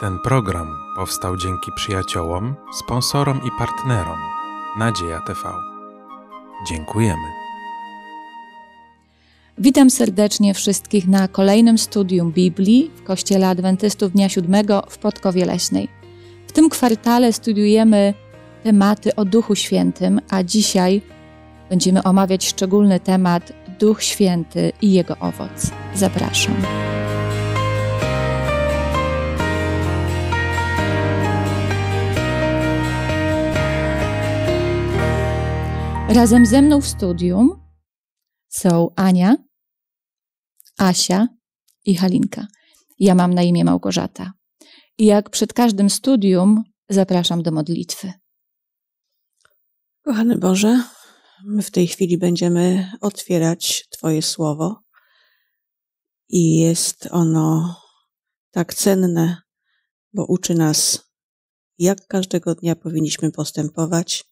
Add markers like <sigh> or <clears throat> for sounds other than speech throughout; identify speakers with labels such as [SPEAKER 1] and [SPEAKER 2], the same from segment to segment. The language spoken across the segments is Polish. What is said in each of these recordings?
[SPEAKER 1] Ten program powstał dzięki przyjaciołom, sponsorom i partnerom Nadzieja TV. Dziękujemy.
[SPEAKER 2] Witam serdecznie wszystkich na kolejnym studium Biblii w Kościele Adwentystów Dnia Siódmego w Podkowie Leśnej. W tym kwartale studiujemy tematy o Duchu Świętym, a dzisiaj będziemy omawiać szczególny temat Duch Święty i jego owoc. Zapraszam. Razem ze mną w studium są Ania, Asia i Halinka. Ja mam na imię Małgorzata. I jak przed każdym studium, zapraszam do modlitwy.
[SPEAKER 1] Kochany Boże, my w tej chwili będziemy otwierać Twoje słowo. I jest ono tak cenne, bo uczy nas, jak każdego dnia powinniśmy postępować,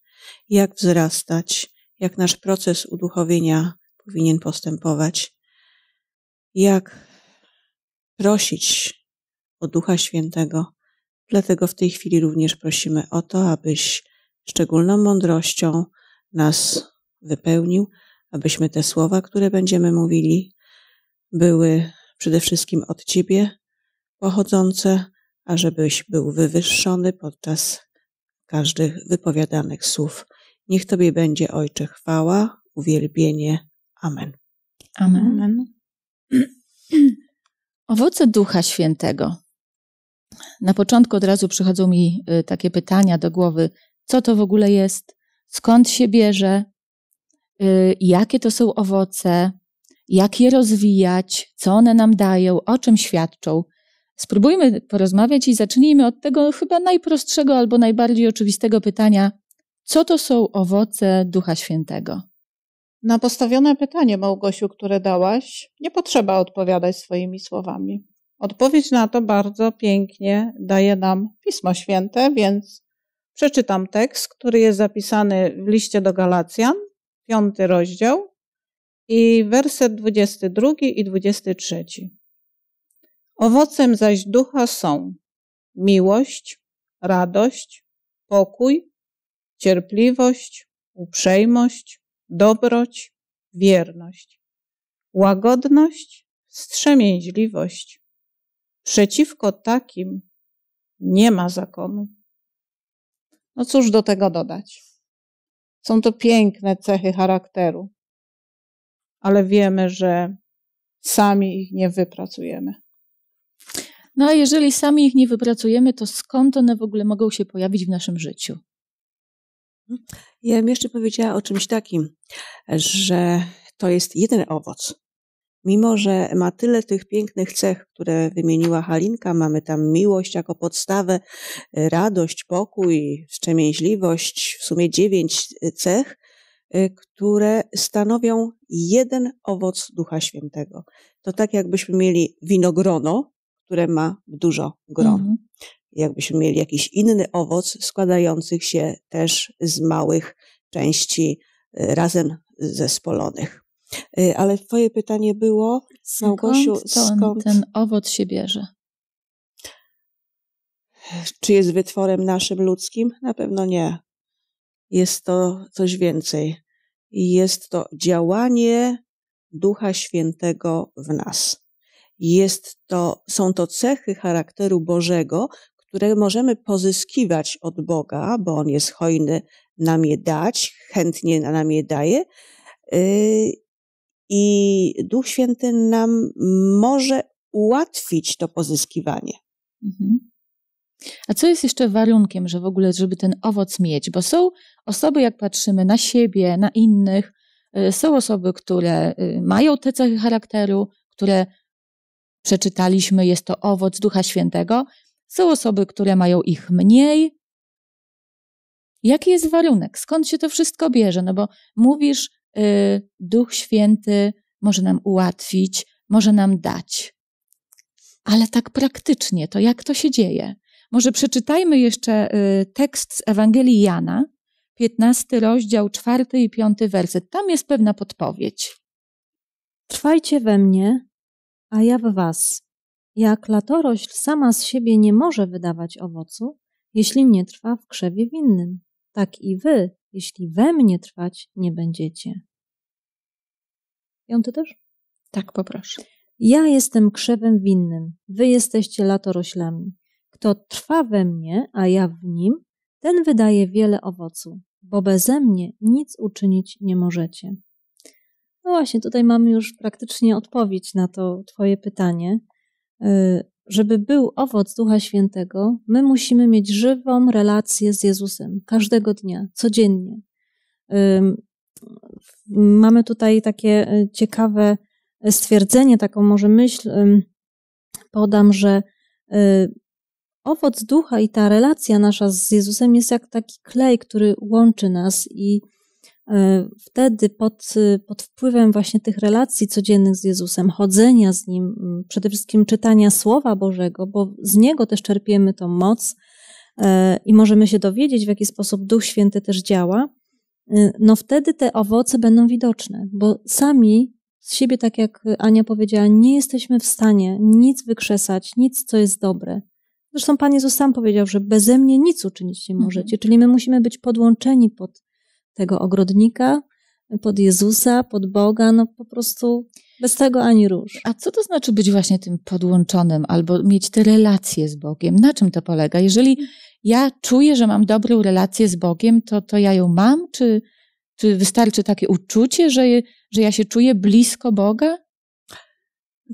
[SPEAKER 1] jak wzrastać, jak nasz proces uduchowienia powinien postępować, jak prosić o Ducha Świętego. Dlatego w tej chwili również prosimy o to, abyś szczególną mądrością nas wypełnił, abyśmy te słowa, które będziemy mówili, były przede wszystkim od Ciebie pochodzące, żebyś był wywyższony podczas każdych wypowiadanych słów. Niech Tobie będzie, Ojcze, chwała, uwielbienie. Amen.
[SPEAKER 2] Amen. Amen. <clears throat> Owoce Ducha Świętego. Na początku od razu przychodzą mi y, takie pytania do głowy: co to w ogóle jest, skąd się bierze, y, jakie to są owoce, jak je rozwijać, co one nam dają, o czym świadczą. Spróbujmy porozmawiać i zacznijmy od tego chyba najprostszego albo najbardziej oczywistego pytania: co to są owoce Ducha Świętego? Na postawione pytanie, Małgosiu,
[SPEAKER 3] które dałaś, nie potrzeba odpowiadać swoimi słowami. Odpowiedź na to bardzo pięknie daje nam Pismo Święte, więc przeczytam tekst, który jest zapisany w liście do Galacjan, piąty rozdział, i werset 22 i 23. Owocem zaś ducha są miłość, radość, pokój, cierpliwość, uprzejmość, dobroć, wierność, łagodność, wstrzemięźliwość. Przeciwko takim nie ma zakonu. No cóż do tego dodać? Są to piękne cechy charakteru, ale wiemy,
[SPEAKER 2] że sami ich nie wypracujemy. No a jeżeli sami ich nie wypracujemy, to skąd one w ogóle mogą się pojawić w naszym życiu?
[SPEAKER 1] Ja bym jeszcze powiedziała o czymś takim, że to jest jeden owoc. Mimo, że ma tyle tych pięknych cech, które wymieniła Halinka, mamy tam miłość jako podstawę, radość, pokój, wstrzemięźliwość, w sumie dziewięć cech, y, które stanowią jeden owoc Ducha Świętego. To tak jakbyśmy mieli winogrono, które ma dużo gron. Mhm jakbyśmy mieli jakiś inny owoc składających się też z małych części y, razem zespolonych. Y, ale twoje pytanie było, skąd, Małgosiu, skąd
[SPEAKER 2] ten owoc się bierze?
[SPEAKER 1] Czy jest wytworem naszym ludzkim? Na pewno nie. Jest to coś więcej. Jest to działanie Ducha Świętego w nas. Jest to, są to cechy charakteru Bożego, które możemy pozyskiwać od Boga, bo On jest hojny nam je dać, chętnie nam je daje. Y, I Duch Święty nam może ułatwić to pozyskiwanie.
[SPEAKER 2] Mhm. A co jest jeszcze warunkiem, że w ogóle, żeby ten owoc mieć? Bo są osoby, jak patrzymy na siebie, na innych, y, są osoby, które y, mają te cechy charakteru, które przeczytaliśmy, jest to owoc Ducha Świętego, są osoby, które mają ich mniej. Jaki jest warunek? Skąd się to wszystko bierze? No bo mówisz, yy, Duch Święty może nam ułatwić, może nam dać. Ale tak praktycznie, to jak to się dzieje? Może przeczytajmy jeszcze y, tekst z Ewangelii Jana, 15 rozdział, 4 i 5 werset. Tam jest pewna podpowiedź.
[SPEAKER 4] Trwajcie we mnie, a ja w was jak latorośl sama z siebie nie może wydawać owocu, jeśli nie trwa w krzewie winnym, tak i wy, jeśli we mnie trwać nie będziecie. ty też? Tak, poproszę. Ja jestem krzewem winnym, wy jesteście latoroślami. Kto trwa we mnie, a ja w nim, ten wydaje wiele owocu, bo beze mnie nic uczynić nie możecie. No właśnie, tutaj mamy już praktycznie odpowiedź na to Twoje pytanie. Y, żeby był owoc Ducha Świętego, my musimy mieć żywą relację z Jezusem każdego dnia, codziennie. Mamy tutaj takie y, ciekawe stwierdzenie, taką może myśl podam, że y, owoc ducha i ta relacja nasza z Jezusem jest jak taki klej, który łączy nas i E, wtedy pod, y, pod wpływem właśnie tych relacji codziennych z Jezusem, chodzenia z Nim, przede wszystkim czytania Słowa Bożego, bo z Niego też czerpiemy tą moc e, i możemy się dowiedzieć, w jaki sposób Duch Święty też działa, e, no wtedy te owoce będą widoczne, bo sami z siebie, tak jak Ania powiedziała, nie jesteśmy w stanie nic wykrzesać, nic, co jest dobre. Zresztą Pan Jezus sam powiedział, że beze mnie nic uczynić nie możecie, mhm. czyli my musimy być podłączeni pod tego ogrodnika, pod Jezusa, pod Boga, no po prostu bez tego ani róż. A co to znaczy być właśnie tym
[SPEAKER 2] podłączonym
[SPEAKER 4] albo mieć te relacje
[SPEAKER 2] z Bogiem? Na czym to polega? Jeżeli ja czuję, że mam dobrą relację z Bogiem, to, to ja ją mam? Czy, czy wystarczy takie uczucie, że, że ja się czuję blisko Boga?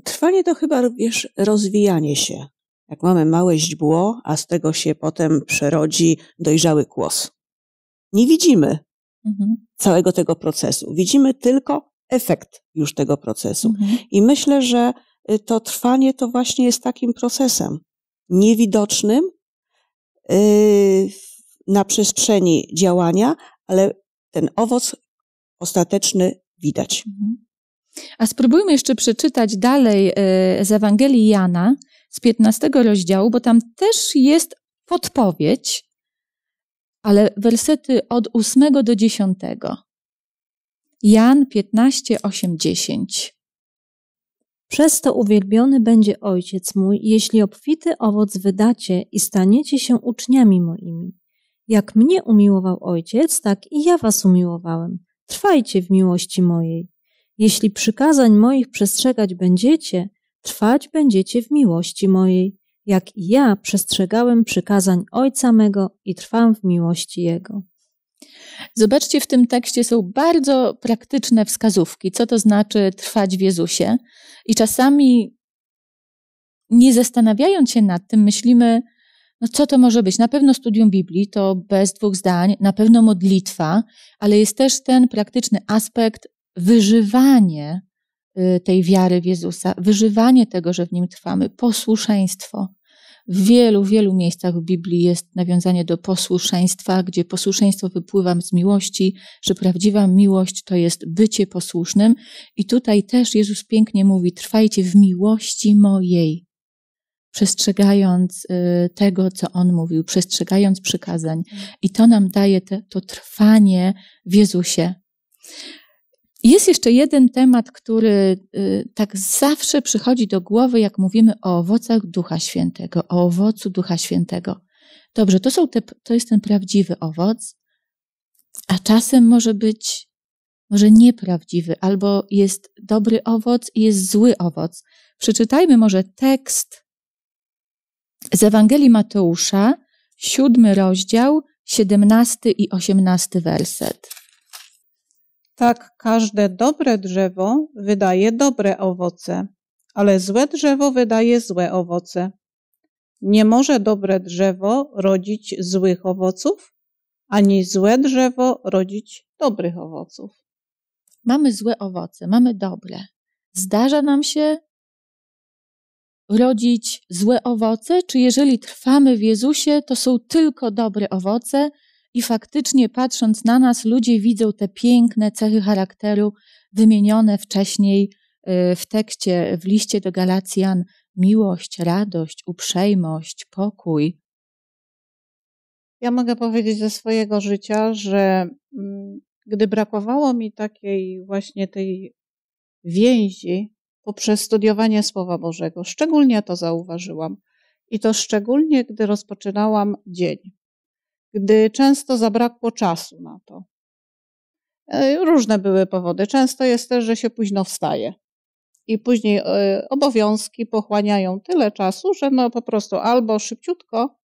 [SPEAKER 2] Trwanie to chyba również rozwijanie się. Jak mamy
[SPEAKER 1] małe źdźbło, a z tego się potem przerodzi dojrzały kłos. Nie widzimy, Mhm. całego tego procesu. Widzimy tylko efekt już tego procesu. Mhm. I myślę, że y, to trwanie to właśnie jest takim procesem niewidocznym y, na przestrzeni działania, ale ten owoc ostateczny widać. Mhm.
[SPEAKER 2] A spróbujmy jeszcze przeczytać dalej y, z Ewangelii Jana z 15 rozdziału, bo tam też jest podpowiedź ale wersety od 8 do 10. Jan 15, 8, 10.
[SPEAKER 4] Przez to uwielbiony będzie Ojciec mój, jeśli obfity owoc wydacie i staniecie się uczniami moimi. Jak mnie umiłował Ojciec, tak i ja was umiłowałem. Trwajcie w miłości mojej. Jeśli przykazań moich przestrzegać będziecie, trwać będziecie w miłości mojej jak i ja przestrzegałem przykazań Ojca mego i trwam w miłości Jego.
[SPEAKER 2] Zobaczcie, w tym tekście są bardzo praktyczne wskazówki, co to znaczy trwać w Jezusie. I czasami, nie zastanawiając się nad tym, myślimy, no co to może być? Na pewno studium Biblii to bez dwóch zdań, na pewno modlitwa, ale jest też ten praktyczny aspekt wyżywanie Y, tej wiary w Jezusa, wyżywanie tego, że w nim trwamy, posłuszeństwo. W wielu, wielu miejscach w Biblii jest nawiązanie do posłuszeństwa, gdzie posłuszeństwo wypływa z miłości, że prawdziwa miłość to jest bycie posłusznym. I tutaj też Jezus pięknie mówi: Trwajcie w miłości mojej, przestrzegając y, tego, co On mówił, przestrzegając przykazań. I to nam daje te, to trwanie w Jezusie. Jest jeszcze jeden temat, który y, tak zawsze przychodzi do głowy, jak mówimy o owocach Ducha Świętego, o owocu Ducha Świętego. Dobrze, to, są te, to jest ten prawdziwy owoc, a czasem może być może nieprawdziwy, albo jest dobry owoc i jest zły owoc. Przeczytajmy może tekst z Ewangelii Mateusza, siódmy rozdział, siedemnasty i osiemnasty werset.
[SPEAKER 3] Tak każde dobre drzewo wydaje dobre owoce, ale złe drzewo wydaje złe owoce. Nie może dobre drzewo rodzić złych owoców, ani złe drzewo rodzić dobrych owoców.
[SPEAKER 2] Mamy złe owoce, mamy dobre. Zdarza nam się rodzić złe owoce, czy jeżeli trwamy w Jezusie, to są tylko dobre owoce i faktycznie patrząc na nas, ludzie widzą te piękne cechy charakteru wymienione wcześniej y, w tekście, w liście do Galacjan: miłość, radość, uprzejmość, pokój.
[SPEAKER 3] Ja mogę powiedzieć ze swojego życia, że mm, gdy brakowało mi takiej właśnie tej więzi poprzez studiowanie Słowa Bożego, szczególnie to zauważyłam. I to szczególnie, gdy rozpoczynałam dzień gdy często zabrakło czasu na to. E, różne były powody. Często jest też, że się późno wstaje. I później e, obowiązki pochłaniają tyle czasu, że no po prostu albo szybciutko,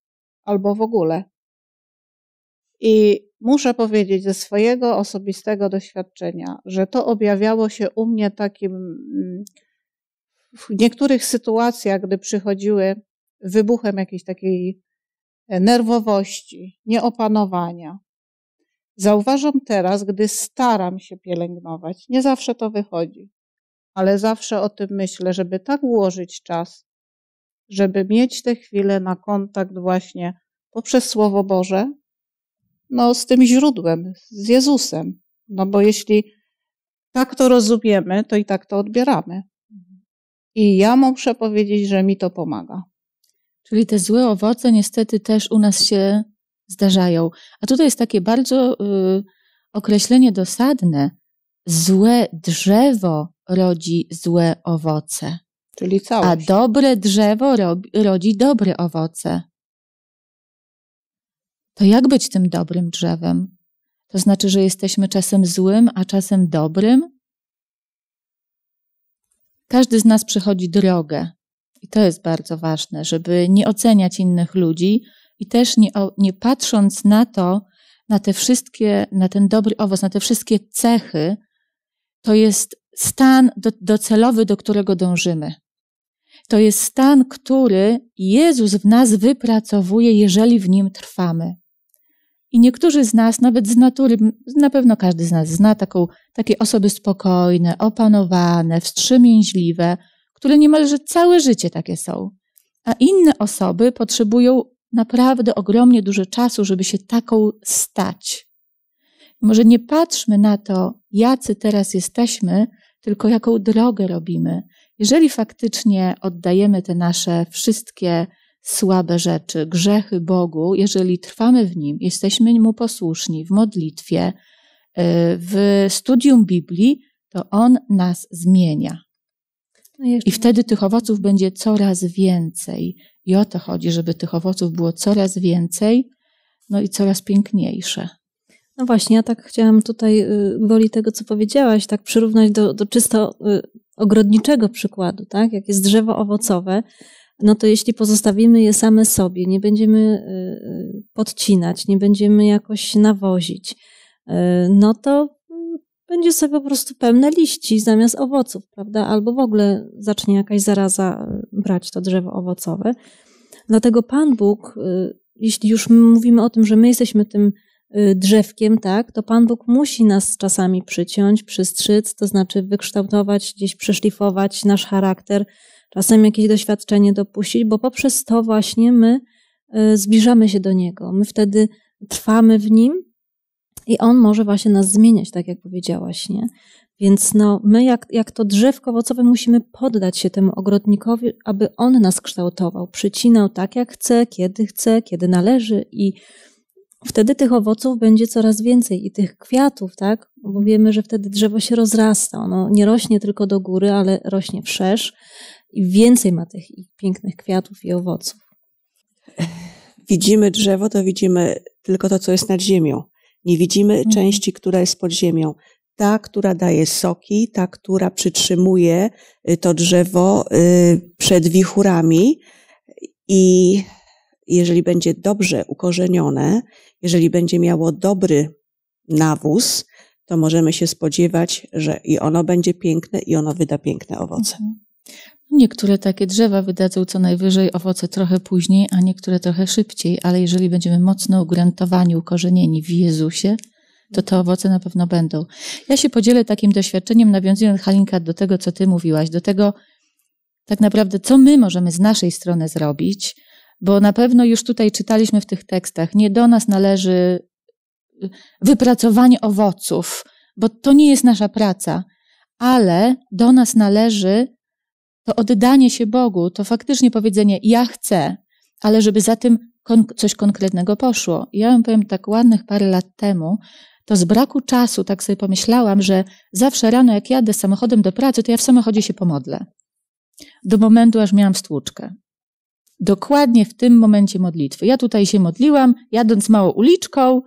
[SPEAKER 3] albo w ogóle. I muszę powiedzieć ze swojego osobistego doświadczenia, że to objawiało się u mnie takim mm, w niektórych sytuacjach, gdy przychodziły wybuchem jakiejś takiej nerwowości, nieopanowania. Zauważam teraz, gdy staram się pielęgnować, nie zawsze to wychodzi, ale zawsze o tym myślę, żeby tak ułożyć czas, żeby mieć te chwile na kontakt właśnie poprzez Słowo Boże, no z tym źródłem, z Jezusem. No bo jeśli tak to rozumiemy, to i tak to odbieramy. Mhm. I ja muszę powiedzieć, że mi to pomaga.
[SPEAKER 2] Czyli te złe owoce niestety też u nas się zdarzają. A tutaj jest takie bardzo y, określenie dosadne. Złe drzewo rodzi złe owoce. Czyli całość. A dobre drzewo robi, rodzi dobre owoce. To jak być tym dobrym drzewem? To znaczy, że jesteśmy czasem złym, a czasem dobrym? Każdy z nas przechodzi drogę, i to jest bardzo ważne, żeby nie oceniać innych ludzi i też nie, nie patrząc na to, na te wszystkie, na ten dobry owoc, na te wszystkie cechy, to jest stan do, docelowy, do którego dążymy. To jest stan, który Jezus w nas wypracowuje, jeżeli w nim trwamy. I niektórzy z nas, nawet z natury, na pewno każdy z nas zna taką, takie osoby spokojne, opanowane, wstrzemięźliwe, które niemalże całe życie takie są. A inne osoby potrzebują naprawdę ogromnie dużo czasu, żeby się taką stać. Może nie patrzmy na to, jacy teraz jesteśmy, tylko jaką drogę robimy. Jeżeli faktycznie oddajemy te nasze wszystkie słabe rzeczy, grzechy Bogu, jeżeli trwamy w Nim, jesteśmy Mu posłuszni w modlitwie, y, w studium Biblii, to On nas zmienia. No I wtedy tych owoców będzie coraz więcej. I o to chodzi, żeby tych owoców było coraz więcej, no i coraz piękniejsze.
[SPEAKER 4] No właśnie, ja tak chciałam tutaj y, woli tego, co powiedziałaś, tak przyrównać do, do czysto y, ogrodniczego przykładu, tak? Jak jest drzewo owocowe, no to jeśli pozostawimy je same sobie, nie będziemy y, podcinać, nie będziemy jakoś nawozić, no to będzie sobie po prostu pełne liści zamiast owoców, prawda? Albo w ogóle zacznie jakaś zaraza y, brać to drzewo owocowe. Dlatego Pan Bóg, y, jeśli już mówimy o tym, że my jesteśmy tym y, drzewkiem, tak, to Pan Bóg musi nas czasami przyciąć, przystrzyc, to znaczy wykształtować, gdzieś przeszlifować nasz charakter, czasem jakieś doświadczenie dopuścić, bo poprzez to właśnie my zbliżamy się do Niego. My wtedy trwamy w Nim, i on może właśnie nas zmieniać, tak jak powiedziałaś, nie? Więc no, my jak, jak to drzewko owocowe musimy poddać się temu ogrodnikowi, aby on nas kształtował, przycinał tak jak chce, kiedy chce, kiedy należy i wtedy tych owoców będzie coraz więcej i tych kwiatów, tak? Bo wiemy, że wtedy drzewo się rozrasta. Ono nie rośnie tylko do góry, ale rośnie wszerz i więcej ma tych pięknych kwiatów i owoców.
[SPEAKER 1] Widzimy drzewo, to widzimy tylko to, co jest nad ziemią. Nie widzimy mhm. części, która jest pod ziemią. Ta, która daje soki, ta, która przytrzymuje y, to drzewo y, przed wichurami i jeżeli będzie dobrze ukorzenione, jeżeli będzie miało dobry nawóz, to możemy się spodziewać, że i ono będzie piękne, i ono wyda piękne owoce.
[SPEAKER 2] Mhm. Niektóre takie drzewa wydadzą co najwyżej owoce trochę później, a niektóre trochę szybciej, ale jeżeli będziemy mocno ugruntowani, ukorzenieni w Jezusie, to te owoce na pewno będą. Ja się podzielę takim doświadczeniem, nawiązując Halinka do tego, co ty mówiłaś, do tego tak naprawdę, co my możemy z naszej strony zrobić, bo na pewno już tutaj czytaliśmy w tych tekstach, nie do nas należy y, wypracowanie owoców, bo to nie jest nasza praca, ale do nas należy to oddanie się Bogu, to faktycznie powiedzenie ja chcę, ale żeby za tym coś konkretnego poszło. Ja wam powiem tak ładnych parę lat temu, to z braku czasu tak sobie pomyślałam, że zawsze rano jak jadę samochodem do pracy, to ja w samochodzie się pomodlę. Do momentu, aż miałam stłuczkę. Dokładnie w tym momencie modlitwy. Ja tutaj się modliłam, jadąc małą uliczką,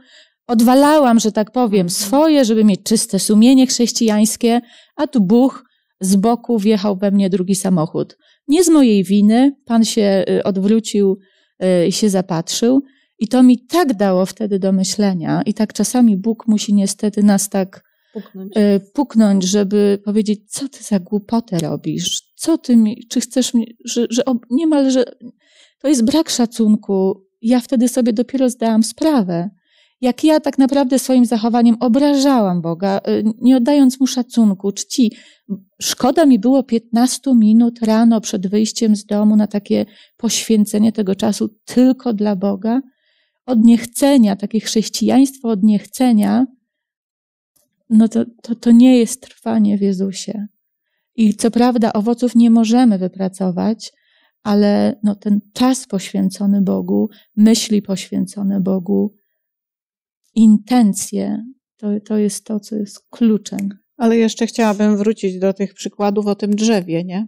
[SPEAKER 2] odwalałam, że tak powiem, mhm. swoje, żeby mieć czyste sumienie chrześcijańskie, a tu Bóg z boku wjechał we mnie drugi samochód. Nie z mojej winy, pan się y, odwrócił y, i się zapatrzył. I to mi tak dało wtedy do myślenia, i tak czasami Bóg musi niestety nas tak
[SPEAKER 4] puknąć, y,
[SPEAKER 2] puknąć żeby powiedzieć, co ty za głupotę robisz, co ty mi, czy chcesz mi, że, że niemal, że to jest brak szacunku. Ja wtedy sobie dopiero zdałam sprawę, jak ja tak naprawdę swoim zachowaniem obrażałam Boga, y, nie oddając mu szacunku, czci. Szkoda mi było 15 minut rano przed wyjściem z domu na takie poświęcenie tego czasu tylko dla Boga. Od niechcenia, takie chrześcijaństwo od niechcenia, no to, to, to nie jest trwanie w Jezusie. I co prawda owoców nie możemy wypracować, ale no, ten czas poświęcony Bogu, myśli poświęcone Bogu, intencje. To, to jest to, co jest kluczem.
[SPEAKER 3] Ale jeszcze chciałabym wrócić do tych przykładów o tym drzewie, nie?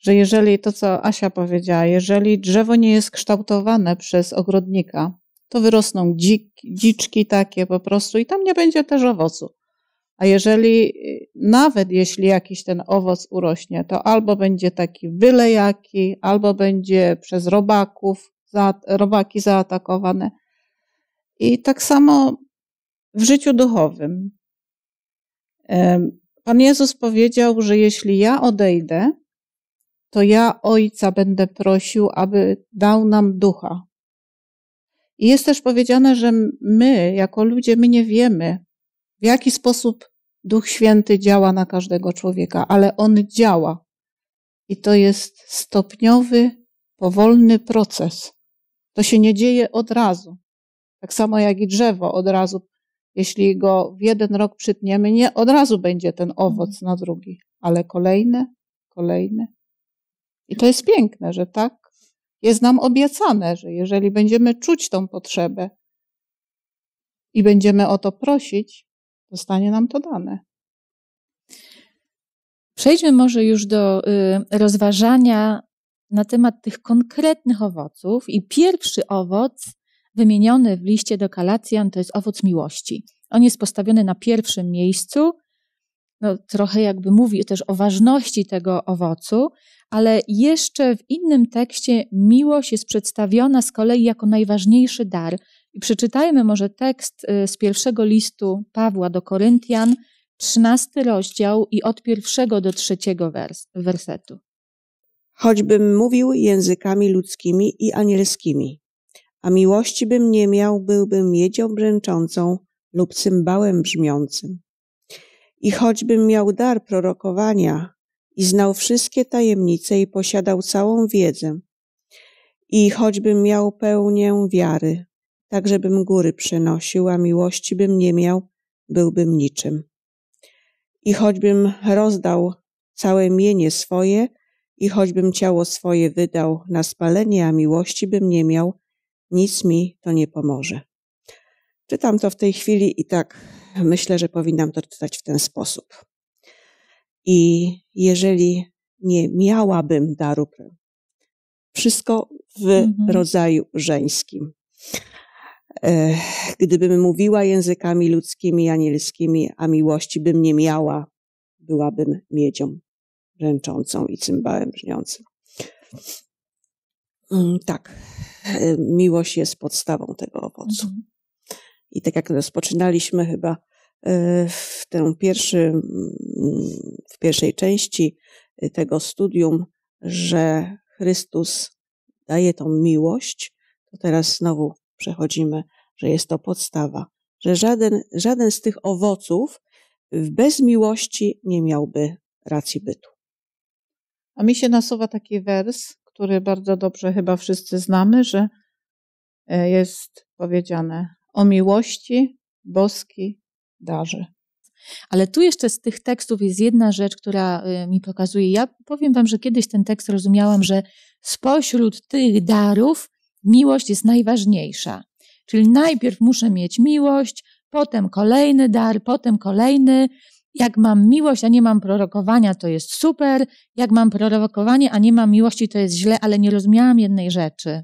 [SPEAKER 3] Że jeżeli to, co Asia powiedziała, jeżeli drzewo nie jest kształtowane przez ogrodnika, to wyrosną dzik, dziczki takie po prostu i tam nie będzie też owocu. A jeżeli, nawet jeśli jakiś ten owoc urośnie, to albo będzie taki wylejaki, albo będzie przez robaków, za, robaki zaatakowane. I tak samo w życiu duchowym. Pan Jezus powiedział, że jeśli ja odejdę, to ja Ojca będę prosił, aby dał nam ducha. I jest też powiedziane, że my, jako ludzie, my nie wiemy, w jaki sposób Duch Święty działa na każdego człowieka, ale on działa. I to jest stopniowy, powolny proces. To się nie dzieje od razu. Tak samo jak i drzewo od razu, jeśli go w jeden rok przytniemy, nie od razu będzie ten owoc mhm. na drugi, ale kolejny, kolejny. I to jest piękne, że tak jest nam obiecane, że jeżeli będziemy czuć tą potrzebę i będziemy o to prosić,
[SPEAKER 2] zostanie nam to dane. Przejdźmy może już do y, rozważania na temat tych konkretnych owoców. I pierwszy owoc wymieniony w liście do Kalacjan, to jest owoc miłości. On jest postawiony na pierwszym miejscu. No, trochę jakby mówi też o ważności tego owocu, ale jeszcze w innym tekście miłość jest przedstawiona z kolei jako najważniejszy dar. I przeczytajmy może tekst y, z pierwszego listu Pawła do Koryntian, 13 rozdział i od pierwszego do trzeciego wers wersetu.
[SPEAKER 1] Choćbym mówił językami ludzkimi i anielskimi, a miłości bym nie miał, byłbym miedzią brzęczącą lub cymbałem brzmiącym. I choćbym miał dar prorokowania i znał wszystkie tajemnice i posiadał całą wiedzę, i choćbym miał pełnię wiary, tak żebym góry przenosił, a miłości bym nie miał, byłbym niczym. I choćbym rozdał całe mienie swoje, i choćbym ciało swoje wydał na spalenie, a miłości bym nie miał, nic mi to nie pomoże. Czytam to w tej chwili i tak myślę, że powinnam to czytać w ten sposób. I jeżeli nie miałabym daru, wszystko w mhm. rodzaju żeńskim. E, gdybym mówiła językami ludzkimi, anielskimi, a miłości bym nie miała, byłabym miedzią ręczącą i cymbałem brzmiącym. Mm, tak. E, miłość jest podstawą tego owocu. Mhm. I tak jak rozpoczynaliśmy chyba e, w, tę pierwszy, w pierwszej części e, tego studium, że Chrystus daje tą miłość, to teraz znowu przechodzimy, że jest to podstawa, że żaden, żaden z tych owoców bez miłości nie miałby racji bytu.
[SPEAKER 3] A mi się nasuwa taki wers, który bardzo dobrze chyba wszyscy znamy, że
[SPEAKER 2] e, jest powiedziane o miłości boski darzy. Ale tu jeszcze z tych tekstów jest jedna rzecz, która y, mi pokazuje. Ja powiem Wam, że kiedyś ten tekst rozumiałam, że spośród tych darów miłość jest najważniejsza. Czyli najpierw muszę mieć miłość, potem kolejny dar, potem kolejny, jak mam miłość, a nie mam prorokowania, to jest super, jak mam prorokowanie, a nie mam miłości, to jest źle, ale nie rozumiałam jednej rzeczy,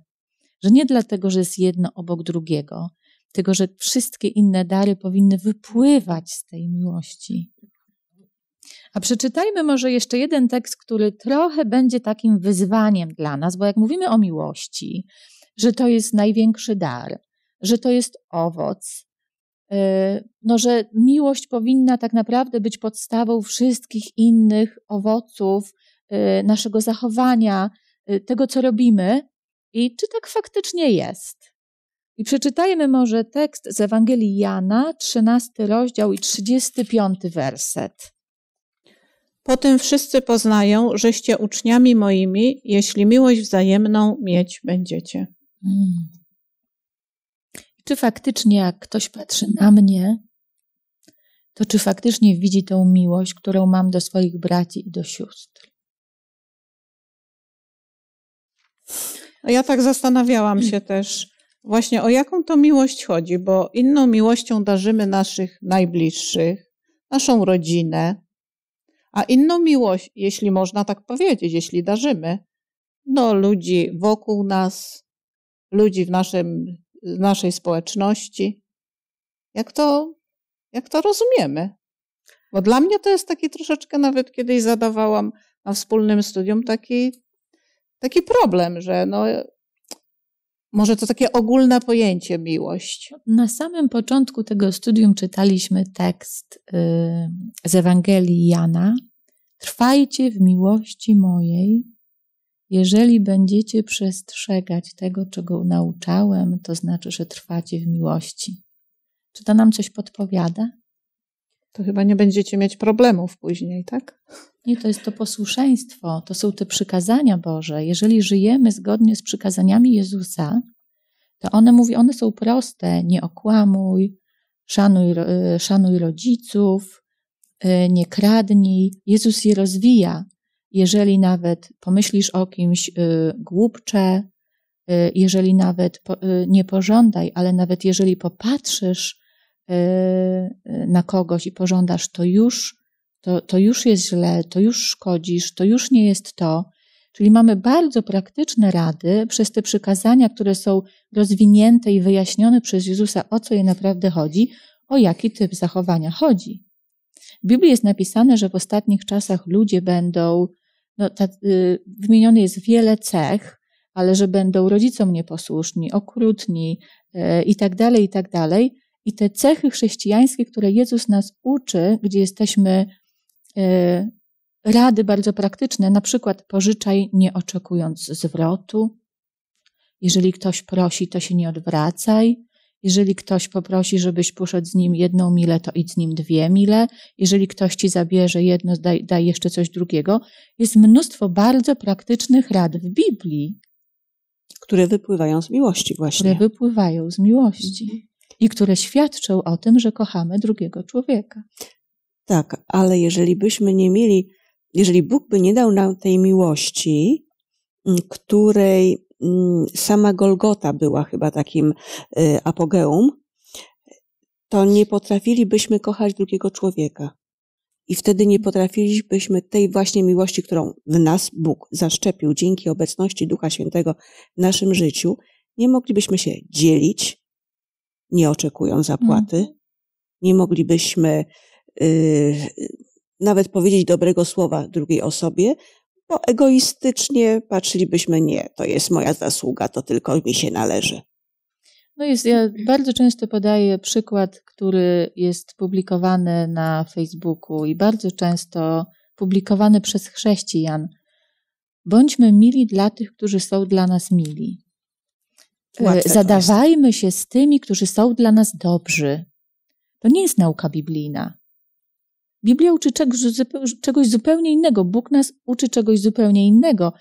[SPEAKER 2] że nie dlatego, że jest jedno obok drugiego, tylko że wszystkie inne dary powinny wypływać z tej miłości. A przeczytajmy może jeszcze jeden tekst, który trochę będzie takim wyzwaniem dla nas, bo jak mówimy o miłości, że to jest największy dar, że to jest owoc, E, no, że miłość powinna tak naprawdę być podstawą wszystkich innych owoców e, naszego zachowania, e, tego co robimy i czy tak faktycznie jest. I przeczytajmy może tekst z Ewangelii Jana, 13 rozdział i 35 werset.
[SPEAKER 3] Potem wszyscy poznają, żeście uczniami moimi, jeśli miłość wzajemną mieć będziecie.
[SPEAKER 2] Mm czy faktycznie jak ktoś patrzy na mnie, to czy faktycznie widzi tą miłość, którą mam do swoich braci i do sióstr? ja tak zastanawiałam się
[SPEAKER 3] <clears throat> też właśnie o jaką to miłość chodzi, bo inną miłością darzymy naszych najbliższych, naszą rodzinę, a inną miłość, jeśli można tak powiedzieć, jeśli darzymy, do no, ludzi wokół nas, ludzi w naszym naszej społeczności. Jak to, jak to rozumiemy? Bo dla mnie to jest taki troszeczkę, nawet kiedyś zadawałam na wspólnym studium taki, taki problem, że no, może to takie ogólne pojęcie miłość.
[SPEAKER 2] Na samym początku tego studium czytaliśmy tekst yy, z Ewangelii Jana. Trwajcie w miłości mojej, jeżeli będziecie przestrzegać tego, czego nauczałem, to znaczy, że trwacie w miłości. Czy to nam coś podpowiada? To chyba nie będziecie mieć problemów później, tak? Nie, to jest to posłuszeństwo, to są te przykazania Boże. Jeżeli żyjemy zgodnie z przykazaniami Jezusa, to one mówi, one są proste, nie okłamuj, szanuj, y, szanuj rodziców, y, nie kradnij. Jezus je rozwija jeżeli nawet pomyślisz o kimś y, głupcze, y, jeżeli nawet po, y, nie pożądaj, ale nawet jeżeli popatrzysz y, y, na kogoś i pożądasz, to już, to, to już jest źle, to już szkodzisz, to już nie jest to. Czyli mamy bardzo praktyczne rady przez te przykazania, które są rozwinięte i wyjaśnione przez Jezusa, o co je naprawdę chodzi, o jaki typ zachowania chodzi. W Biblii jest napisane, że w ostatnich czasach ludzie będą no, ta, y, wymieniony jest wiele cech, ale że będą rodzicom nieposłuszni, okrutni y, i tak dalej, i tak dalej. I te cechy chrześcijańskie, które Jezus nas uczy, gdzie jesteśmy y, rady bardzo praktyczne, na przykład pożyczaj nie oczekując zwrotu. Jeżeli ktoś prosi, to się nie odwracaj. Jeżeli ktoś poprosi, żebyś poszedł z nim jedną milę, to idź z nim dwie mile. Jeżeli ktoś ci zabierze jedno, daj, daj jeszcze coś drugiego. Jest mnóstwo bardzo praktycznych rad w Biblii. Które wypływają z miłości właśnie. Które wypływają z miłości mhm. i które świadczą o tym, że kochamy drugiego człowieka.
[SPEAKER 1] Tak, ale jeżeli byśmy nie mieli, jeżeli Bóg by nie dał nam tej miłości, której Mm, sama Golgota była chyba takim y, apogeum, to nie potrafilibyśmy kochać drugiego człowieka. I wtedy nie potrafilibyśmy tej właśnie miłości, którą w nas Bóg zaszczepił dzięki obecności Ducha Świętego w naszym życiu, nie moglibyśmy się dzielić, nie oczekując zapłaty, mhm. nie moglibyśmy yy, nawet powiedzieć dobrego słowa drugiej osobie, bo egoistycznie patrzylibyśmy, nie, to jest moja zasługa, to tylko mi się należy.
[SPEAKER 2] No jest, ja bardzo często podaję przykład, który jest publikowany na Facebooku i bardzo często publikowany przez chrześcijan. Bądźmy mili dla tych, którzy są dla nas mili. E, Łatwe Zadawajmy się z tymi, którzy są dla nas dobrzy. To nie jest nauka biblijna. Biblia uczy czegoś zupełnie innego, Bóg nas uczy czegoś zupełnie innego.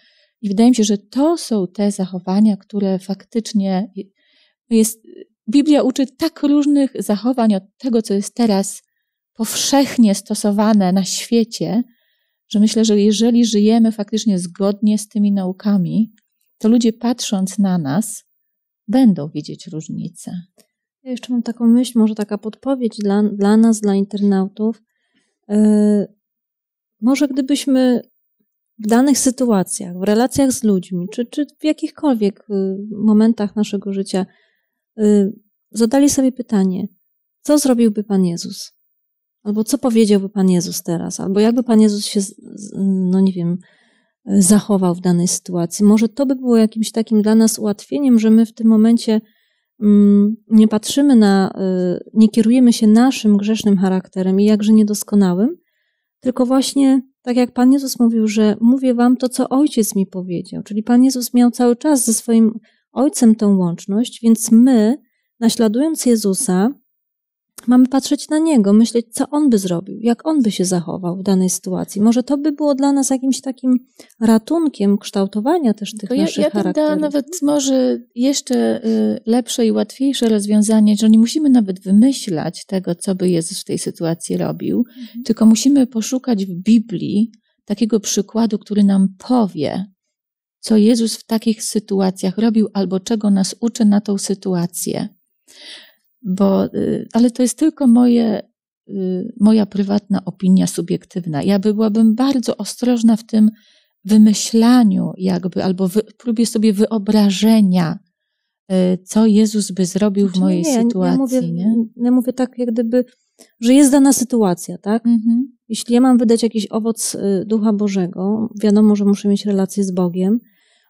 [SPEAKER 2] I wydaje mi się, że to są te zachowania, które faktycznie jest. Biblia uczy tak różnych zachowań od tego, co jest teraz powszechnie stosowane na świecie, że myślę, że jeżeli żyjemy faktycznie zgodnie z tymi naukami, to ludzie patrząc na nas będą widzieć różnicę.
[SPEAKER 4] Ja jeszcze mam taką myśl, może taka podpowiedź dla, dla nas, dla internautów, Y, może gdybyśmy w danych sytuacjach, w relacjach z ludźmi, czy, czy w jakichkolwiek y, momentach naszego życia, y, zadali sobie pytanie, co zrobiłby Pan Jezus? Albo co powiedziałby Pan Jezus teraz? Albo jakby Pan Jezus się, no nie wiem, zachował w danej sytuacji? Może to by było jakimś takim dla nas ułatwieniem, że my w tym momencie Mm, nie patrzymy na, y, nie kierujemy się naszym grzesznym charakterem i jakże niedoskonałym, tylko właśnie tak jak Pan Jezus mówił, że mówię wam to, co Ojciec mi powiedział. Czyli Pan Jezus miał cały czas ze swoim Ojcem tą łączność, więc my, naśladując Jezusa, Mamy patrzeć na niego, myśleć, co on by zrobił, jak on by się zachował w danej sytuacji. Może to by było dla nas jakimś takim ratunkiem kształtowania też tych Bo naszych ja, ja charakterów. Ja nawet
[SPEAKER 2] może jeszcze y, lepsze i łatwiejsze rozwiązanie, że nie musimy nawet wymyślać tego, co by Jezus w tej sytuacji robił, mhm. tylko musimy poszukać w Biblii takiego przykładu, który nam powie, co Jezus w takich sytuacjach robił albo czego nas uczy na tą sytuację bo, y, ale to jest tylko moje, y, moja prywatna opinia subiektywna. Ja byłabym bardzo ostrożna w tym wymyślaniu, jakby, albo w próbie sobie wyobrażenia, y, co Jezus by zrobił znaczy, w mojej nie, sytuacji. Ja mówię, nie?
[SPEAKER 4] ja mówię tak, jak gdyby, że jest dana sytuacja, tak? Mhm. Jeśli ja mam wydać jakiś owoc Ducha Bożego, wiadomo, że muszę mieć relację z Bogiem,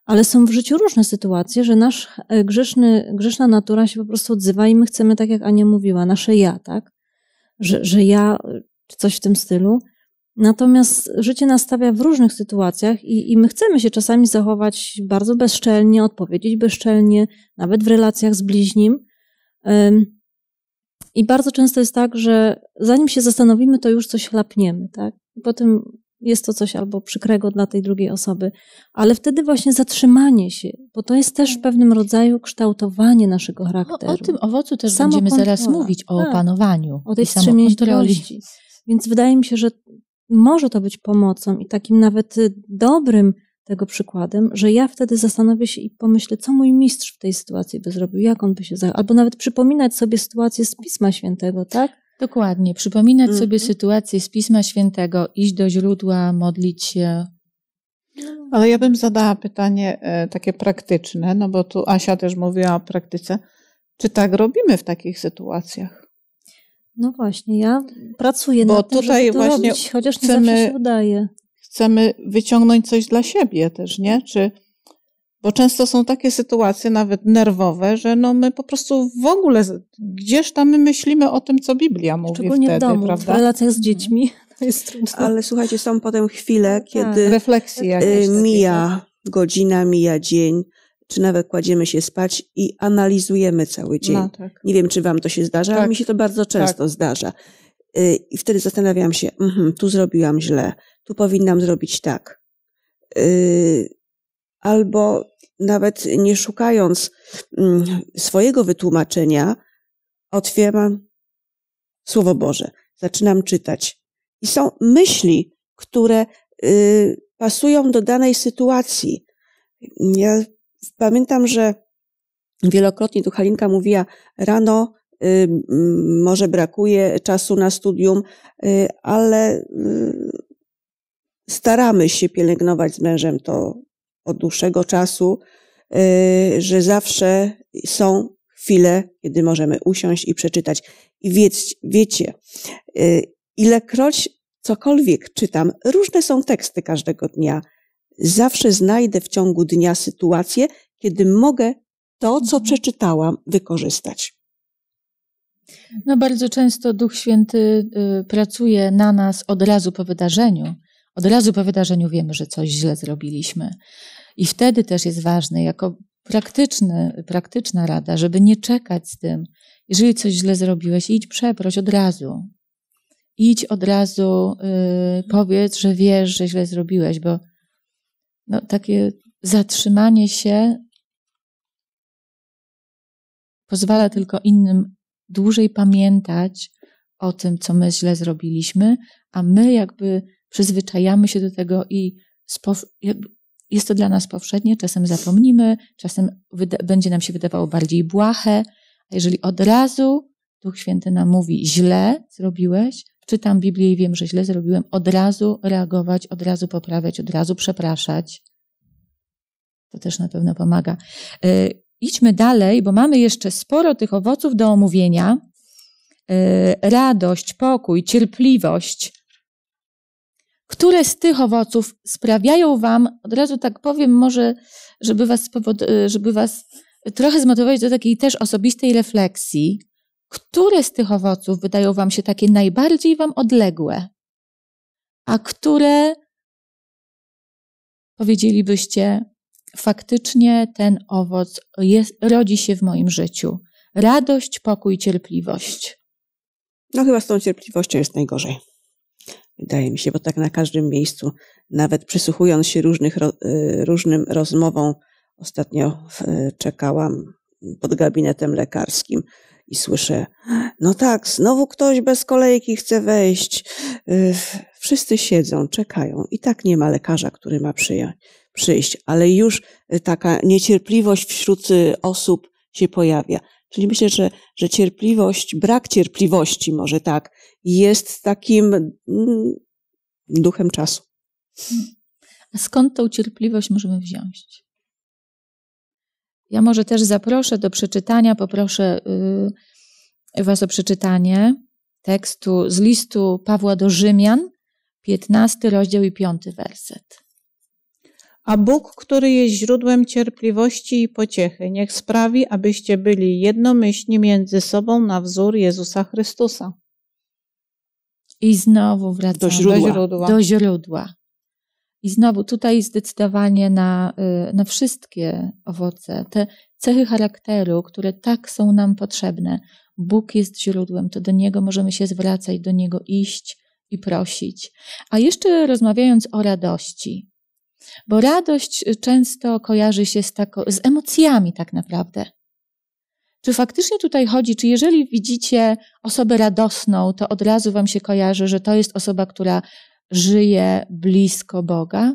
[SPEAKER 4] ale są w życiu różne sytuacje, że nasz e, grzeszny, grzeszna natura się po prostu odzywa i my chcemy, tak jak Ania mówiła, nasze ja, tak? Że, że ja, czy coś w tym stylu. Natomiast życie nastawia w różnych sytuacjach i, i my chcemy się czasami zachować bardzo bezczelnie, odpowiedzieć bezczelnie, nawet w relacjach z bliźnim. I bardzo często jest tak, że zanim się zastanowimy, to już coś chlapniemy, tak? I potem jest to coś albo przykrego dla tej drugiej osoby, ale wtedy właśnie zatrzymanie się, bo to jest też w tak. pewnym rodzaju kształtowanie naszego charakteru. O, o tym owocu też będziemy zaraz mówić, o tak, opanowaniu.
[SPEAKER 2] O tej wstrzemięźliwości.
[SPEAKER 4] Więc wydaje mi się, że może to być pomocą i takim nawet y, dobrym tego przykładem, że ja wtedy zastanowię się i pomyślę, co mój mistrz w tej sytuacji by zrobił, jak on by się zachował, albo nawet przypominać sobie sytuację z Pisma Świętego, tak? Dokładnie.
[SPEAKER 2] Przypominać mhm. sobie sytuację z Pisma Świętego, iść do źródła, modlić się.
[SPEAKER 3] No. Ale ja bym zadała pytanie e, takie praktyczne, no bo tu Asia też mówiła o praktyce. Czy tak robimy w takich sytuacjach?
[SPEAKER 4] No właśnie, ja pracuję bo nad tym, tutaj żeby to właśnie robić, chociaż chcemy, nie zawsze się udaje. Chcemy wyciągnąć
[SPEAKER 3] coś dla siebie też, nie? Czy bo często są takie sytuacje, nawet nerwowe, że no my po prostu w ogóle, gdzież tam my myślimy o tym, co Biblia mówi Szczególnie wtedy, w domu, prawda? w relacjach
[SPEAKER 1] z dziećmi. <laughs> To jest trudne. Ale słuchajcie, są potem chwile, tak, kiedy y, A, mija takie. godzina, mija dzień, czy nawet kładziemy się spać i analizujemy cały dzień. No, tak. Nie wiem, czy wam to się zdarza, tak. ale mi się to bardzo tak. często tak. zdarza. Y, I wtedy zastanawiam się, mm tu zrobiłam źle, tu powinnam zrobić tak. Y, albo nawet nie szukając mm, swojego wytłumaczenia, otwieram Słowo Boże, zaczynam czytać. I są myśli, które y, pasują do danej sytuacji. Ja pamiętam, że wielokrotnie tu Halinka mówiła, rano y, może brakuje czasu na studium, y, ale staramy się pielęgnować z mężem to od dłuższego czasu, y, że zawsze są chwile, kiedy możemy usiąść i przeczytać. I wiecie, y, ilekroć cokolwiek czytam, różne są teksty każdego dnia, zawsze znajdę w ciągu dnia sytuację, kiedy mogę to, co mhm. przeczytałam, wykorzystać.
[SPEAKER 2] No bardzo często Duch Święty y, pracuje na nas od razu po wydarzeniu. Od razu po wydarzeniu wiemy, że coś źle zrobiliśmy. I wtedy też jest ważne, jako praktyczny, praktyczna rada, żeby nie czekać z tym. Jeżeli coś źle zrobiłeś, idź przeproś od razu. Idź od razu, yy, powiedz, że wiesz, że źle zrobiłeś, bo no, takie zatrzymanie się pozwala tylko innym dłużej pamiętać o tym, co my źle zrobiliśmy, a my jakby przyzwyczajamy się do tego i jest to dla nas powszednie, czasem zapomnimy, czasem będzie nam się wydawało bardziej błahe, a jeżeli od razu Duch Święty nam mówi źle zrobiłeś, czytam Biblię i wiem, że źle zrobiłem, od razu reagować, od razu poprawiać, od razu przepraszać. To też na pewno pomaga. E, idźmy dalej, bo mamy jeszcze sporo tych owoców do omówienia. E, radość, pokój, cierpliwość, które z tych owoców sprawiają Wam, od razu tak powiem, może, żeby Was, y, żeby was trochę zmotywować do takiej też osobistej refleksji, które z tych owoców wydają Wam się takie najbardziej Wam odległe, a które powiedzielibyście, faktycznie ten owoc jest, rodzi się w moim życiu. Radość, pokój, cierpliwość.
[SPEAKER 1] No chyba z tą cierpliwością jest najgorzej. Wydaje mi się, bo tak na każdym miejscu, nawet przysłuchując się różnych, y, różnym rozmowom, ostatnio y, czekałam pod gabinetem lekarskim i słyszę, no tak, znowu ktoś bez kolejki chce wejść. Y, wszyscy siedzą, czekają i tak nie ma lekarza, który ma przyjąć, przyjść, ale już taka niecierpliwość wśród osób się pojawia. Czyli myślę, że, że cierpliwość, brak cierpliwości może tak, jest takim mm, duchem czasu.
[SPEAKER 2] A skąd tą cierpliwość możemy wziąć? Ja może też zaproszę do przeczytania, poproszę y, Was o przeczytanie tekstu z listu Pawła do Rzymian, 15 rozdział i 5 werset.
[SPEAKER 3] A Bóg, który jest źródłem cierpliwości i pociechy, niech sprawi, abyście byli jednomyślni między sobą na wzór Jezusa Chrystusa.
[SPEAKER 2] I znowu wracamy do źródła. Do źródła. Do źródła. I znowu tutaj zdecydowanie na, y, na wszystkie owoce, te cechy charakteru, które tak są nam potrzebne. Bóg jest źródłem, to do Niego możemy się zwracać, do Niego iść i prosić. A jeszcze rozmawiając o radości, bo radość y, często kojarzy się z, tako, z emocjami tak naprawdę. Czy faktycznie tutaj chodzi, czy jeżeli widzicie osobę radosną, to od razu wam się kojarzy, że to jest osoba, która żyje blisko Boga?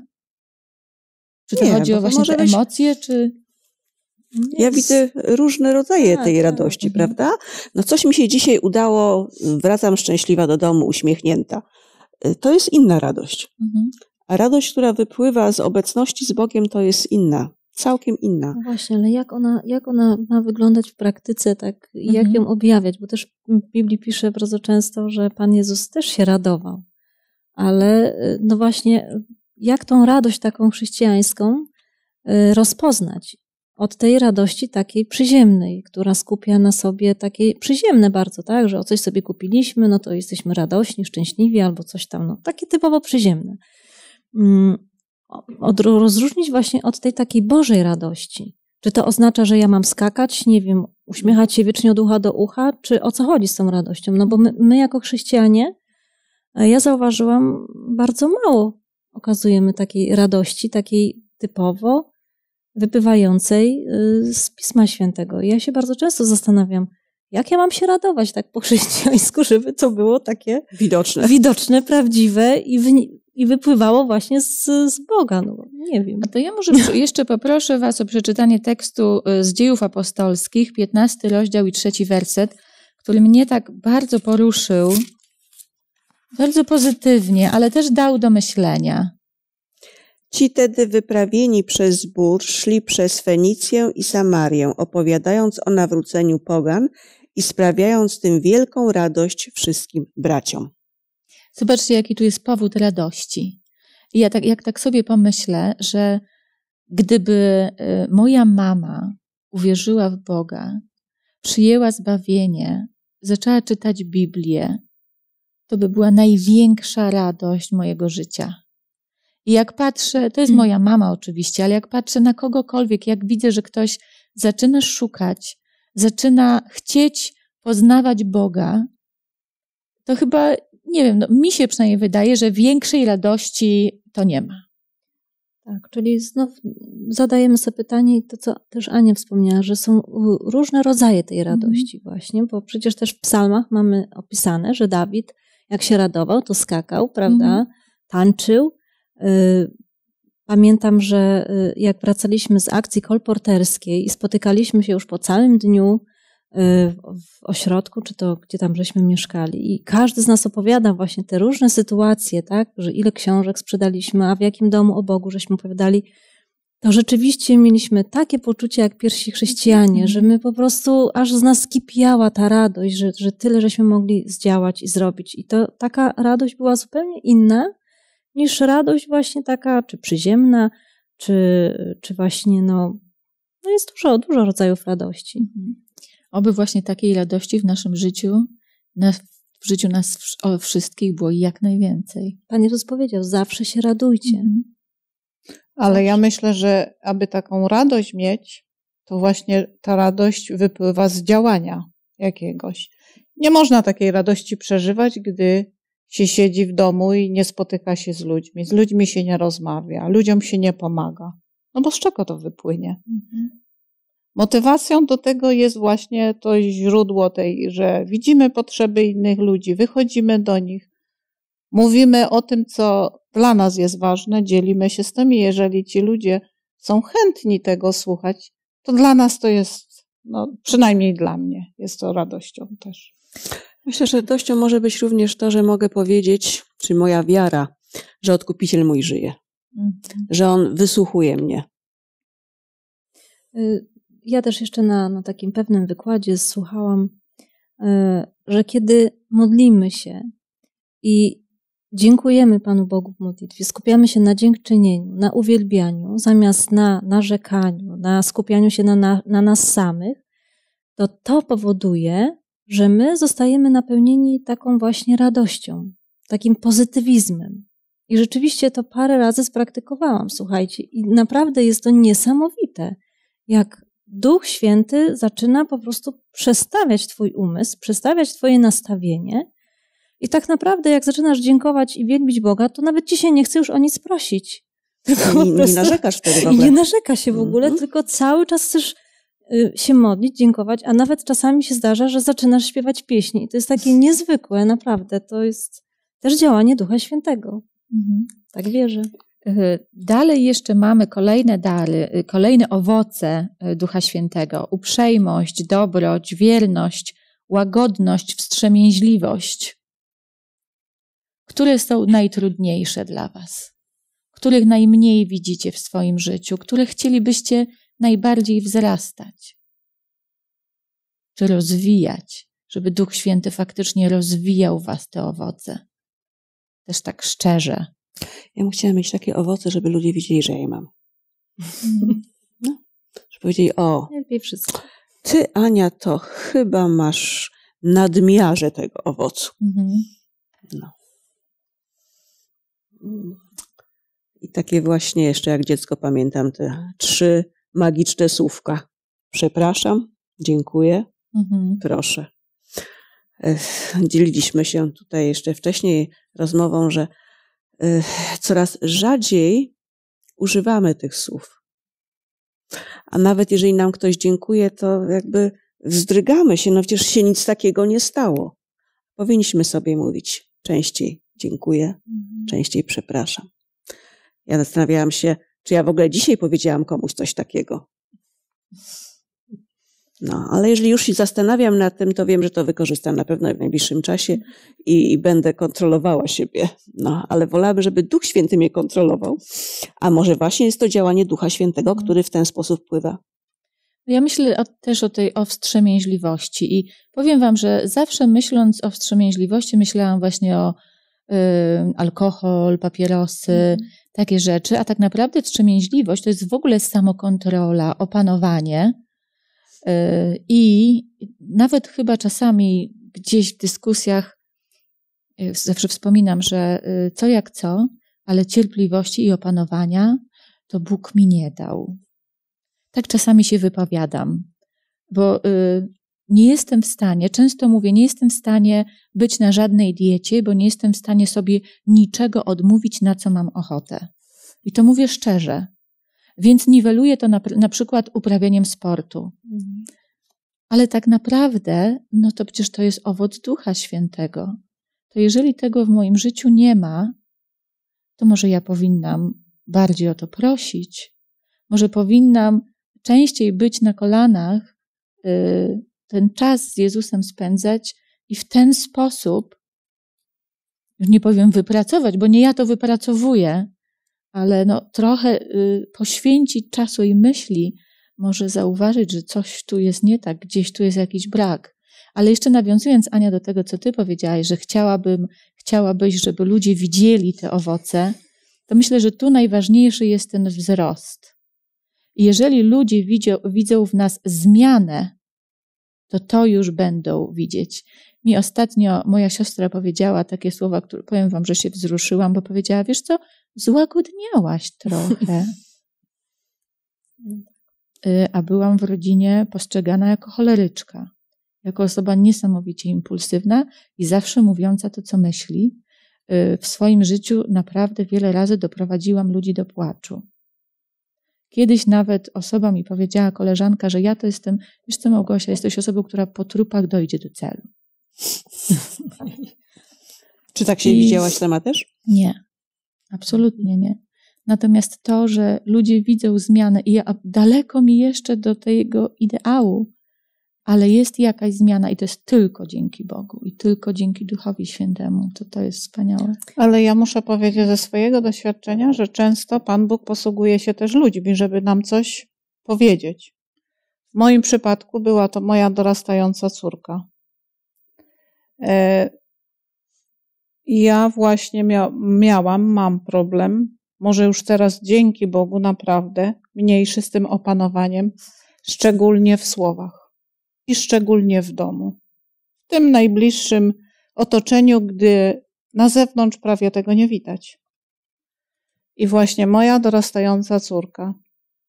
[SPEAKER 2] Czy to Nie, chodzi no o właśnie te być... emocje, czy... Ja widzę
[SPEAKER 1] różne rodzaje tak, tej tak. radości, mhm. prawda? No coś mi się dzisiaj udało, wracam szczęśliwa do domu, uśmiechnięta. Y, to jest inna radość. Mhm. A radość, która wypływa z obecności z Bogiem, to jest inna, całkiem inna. No
[SPEAKER 4] właśnie, ale jak ona, jak ona ma wyglądać w praktyce, tak, mhm. jak ją objawiać? Bo też w Biblii pisze bardzo często, że Pan Jezus też się radował, ale y, no właśnie, jak tą radość taką chrześcijańską y, rozpoznać? Od tej radości takiej przyziemnej, która skupia na sobie takie przyziemne bardzo, tak, że o coś sobie kupiliśmy, no to jesteśmy radośni, szczęśliwi albo coś tam, no takie typowo przyziemne. Mm, od, rozróżnić właśnie od tej takiej Bożej radości. Czy to oznacza, że ja mam skakać, nie wiem, uśmiechać się wiecznie od ucha do ucha, czy o co chodzi z tą radością? No bo my, my jako chrześcijanie, e, ja zauważyłam, bardzo mało okazujemy takiej radości, takiej typowo wypływającej y, z Pisma Świętego. Ja się bardzo często zastanawiam, jak ja mam się radować tak po <laughs> chrześcijańsku, żeby to było takie widoczne, widoczne prawdziwe i w, i wypływało właśnie z, z Boga. No, nie wiem. A
[SPEAKER 2] to ja może jeszcze poproszę Was o przeczytanie tekstu y, z Dziejów Apostolskich, 15 rozdział i trzeci werset, który mnie tak bardzo poruszył, bardzo pozytywnie, ale też dał do myślenia. Ci tedy
[SPEAKER 1] wyprawieni przez zbór szli przez Fenicję i Samarię, opowiadając o nawróceniu pogan i sprawiając tym wielką radość wszystkim braciom.
[SPEAKER 2] Zobaczcie, jaki tu jest powód radości. I ja tak, jak tak sobie pomyślę, że gdyby y, moja mama uwierzyła w Boga, przyjęła zbawienie, zaczęła czytać Biblię, to by była największa radość mojego życia. I jak patrzę, to jest mm. moja mama oczywiście, ale jak patrzę na kogokolwiek, jak widzę, że ktoś zaczyna szukać, zaczyna chcieć poznawać Boga, to chyba
[SPEAKER 4] nie wiem, no, mi się przynajmniej wydaje, że większej radości to nie ma. Tak, czyli znów zadajemy sobie pytanie, to co też Ania wspomniała, że są różne rodzaje tej mhm. radości mhm. właśnie, bo przecież też w psalmach mamy opisane, że Dawid jak się radował, to skakał, prawda, mhm. tańczył. Y, pamiętam, że y, jak wracaliśmy z akcji kolporterskiej i spotykaliśmy się już po całym dniu Y, w ośrodku, czy to gdzie tam żeśmy mieszkali. I każdy z nas opowiada właśnie te różne sytuacje, tak, że ile książek sprzedaliśmy, a w jakim domu o Bogu żeśmy opowiadali. To rzeczywiście mieliśmy takie poczucie jak pierwsi chrześcijanie, mhm. że my po prostu aż z nas kipiała ta radość, że, że tyle żeśmy mogli zdziałać i zrobić. I to taka radość była zupełnie inna niż radość właśnie taka, czy przyziemna, czy, czy właśnie no, no jest dużo, dużo rodzajów radości. Mhm.
[SPEAKER 2] Oby właśnie takiej radości w naszym życiu, w życiu nas wszystkich było jak najwięcej.
[SPEAKER 4] Pan Jezus powiedział, zawsze się radujcie. Mhm.
[SPEAKER 3] Ale ja myślę, że aby taką radość mieć, to właśnie ta radość wypływa z działania jakiegoś. Nie można takiej radości przeżywać, gdy się siedzi w domu i nie spotyka się z ludźmi, z ludźmi się nie rozmawia, ludziom się nie pomaga. No bo z czego to wypłynie? Mhm. Motywacją do tego jest właśnie to źródło tej, że widzimy potrzeby innych ludzi, wychodzimy do nich, mówimy o tym, co dla nas jest ważne, dzielimy się z nimi. Jeżeli ci ludzie są chętni tego słuchać, to dla nas to jest, no, przynajmniej dla mnie, jest to radością też.
[SPEAKER 1] Myślę, że radością może być również to, że mogę powiedzieć, czy moja wiara, że odkupiciel mój żyje, mhm. że on wysłuchuje mnie.
[SPEAKER 4] Y, ja też jeszcze na, na takim pewnym wykładzie słuchałam, e, że kiedy modlimy się i dziękujemy Panu Bogu w modlitwie, skupiamy się na dziękczynieniu, na uwielbianiu, zamiast na narzekaniu, na skupianiu się na, na, na nas samych, to to powoduje, że my zostajemy napełnieni taką właśnie radością, takim pozytywizmem. I rzeczywiście to parę razy spraktykowałam, słuchajcie, i naprawdę jest to niesamowite, jak Duch Święty zaczyna po prostu przestawiać Twój umysł, przestawiać Twoje nastawienie. I tak naprawdę, jak zaczynasz dziękować i wielbić Boga, to nawet ci się nie chce już o nic prosić. <laughs> Tylko nie, nie narzekasz wtedy w ogóle. <laughs> Nie narzeka się w mhm. ogóle, mm-hmm. tylko cały czas chcesz y, się modlić, dziękować, a nawet czasami się zdarza, że zaczynasz śpiewać pieśni. I to jest takie niezwykłe, naprawdę. To jest też działanie Ducha Świętego. Mhm. Tak wierzę. Y, dalej jeszcze
[SPEAKER 2] mamy kolejne dary, y, kolejne owoce y, Ducha Świętego: uprzejmość, dobroć, wierność, łagodność, wstrzemięźliwość. Które są najtrudniejsze dla Was? Których najmniej widzicie w swoim życiu? Które chcielibyście najbardziej wzrastać? Czy rozwijać, żeby Duch Święty faktycznie rozwijał Was te owoce? Też tak szczerze ja bym chciała mieć takie owoce, żeby ludzie widzieli, że je
[SPEAKER 1] mam. No, żeby powiedzieli, o, ty Ania to chyba masz nadmiarze tego owocu. Mhm. No. I takie właśnie jeszcze jak dziecko pamiętam te trzy magiczne słówka. Przepraszam, dziękuję, mhm. proszę. E, dzieliliśmy się tutaj jeszcze wcześniej rozmową, że Y, coraz rzadziej używamy tych słów. A nawet jeżeli nam ktoś dziękuje, to jakby wzdrygamy się, no przecież się nic takiego nie stało. Powinniśmy sobie mówić częściej dziękuję, mhm. częściej przepraszam. Ja zastanawiałam się, czy ja w ogóle dzisiaj powiedziałam komuś coś takiego. No, ale jeżeli już się zastanawiam nad tym, to wiem, że to wykorzystam na pewno w najbliższym czasie i, i będę kontrolowała siebie. No, ale wolałabym, żeby Duch Święty mnie kontrolował, a może właśnie jest to działanie Ducha Świętego, mhm. który w ten sposób wpływa.
[SPEAKER 2] No ja myślę o, też o tej o wstrzemięźliwości i powiem Wam, że zawsze myśląc o wstrzemięźliwości, myślałam właśnie o y, alkohol, papierosy, mm. takie rzeczy, a tak naprawdę wstrzemięźliwość to jest w ogóle samokontrola, opanowanie Y, I nawet chyba czasami gdzieś w dyskusjach y, zawsze wspominam, że y, co jak co, ale cierpliwości i opanowania to Bóg mi nie dał. Tak czasami się wypowiadam, bo nie jestem w stanie, często mówię, nie jestem w stanie być na żadnej diecie, bo nie jestem w stanie sobie niczego odmówić, na co mam ochotę. I to mówię szczerze, więc niweluje to na, na przykład uprawianiem sportu. Mhm. Ale tak naprawdę, no to przecież to jest owoc Ducha Świętego. To jeżeli tego w moim życiu nie ma, to może ja powinnam bardziej o to prosić. Może powinnam częściej być na kolanach, y, ten czas z Jezusem spędzać i w ten sposób, już nie powiem wypracować, bo nie ja to wypracowuję, ale no, trochę y, poświęcić czasu i myśli, może zauważyć, że coś tu jest nie tak, gdzieś tu jest jakiś brak. Ale jeszcze nawiązując, Ania, do tego, co ty powiedziałaś, że chciałabym, chciałabyś, żeby ludzie widzieli te owoce, to myślę, że tu najważniejszy jest ten wzrost. Jeżeli ludzie widzą, widzą w nas zmianę, to to już będą widzieć. Mi ostatnio moja siostra powiedziała takie słowa, które powiem wam, że się wzruszyłam, bo powiedziała: Wiesz co, złagodniałaś trochę. Y, a byłam w rodzinie postrzegana jako choleryczka, jako osoba niesamowicie impulsywna i zawsze mówiąca to, co myśli. Y, w swoim życiu naprawdę wiele razy doprowadziłam ludzi do płaczu. Kiedyś nawet osoba mi powiedziała, koleżanka, że ja to jestem, wiesz co Małgosia, jesteś osobą, która po trupach dojdzie do celu. <laughs> Czy tak się I... widziałaś sama też? Nie. Absolutnie nie. Natomiast to, że ludzie widzą zmianę i ja, daleko mi jeszcze do tego ideału, ale jest jakaś zmiana i to jest tylko dzięki Bogu i tylko dzięki Duchowi Świętemu. To to jest wspaniałe.
[SPEAKER 3] Ale ja muszę powiedzieć ze swojego doświadczenia, że często Pan Bóg posługuje się też ludźmi, żeby nam coś powiedzieć. W moim przypadku była to moja dorastająca córka. E, i ja właśnie mia miałam, mam problem, może już teraz dzięki Bogu naprawdę mniejszy z tym opanowaniem, szczególnie w słowach i szczególnie w domu. W tym najbliższym otoczeniu, gdy na zewnątrz prawie tego nie widać. I właśnie moja dorastająca córka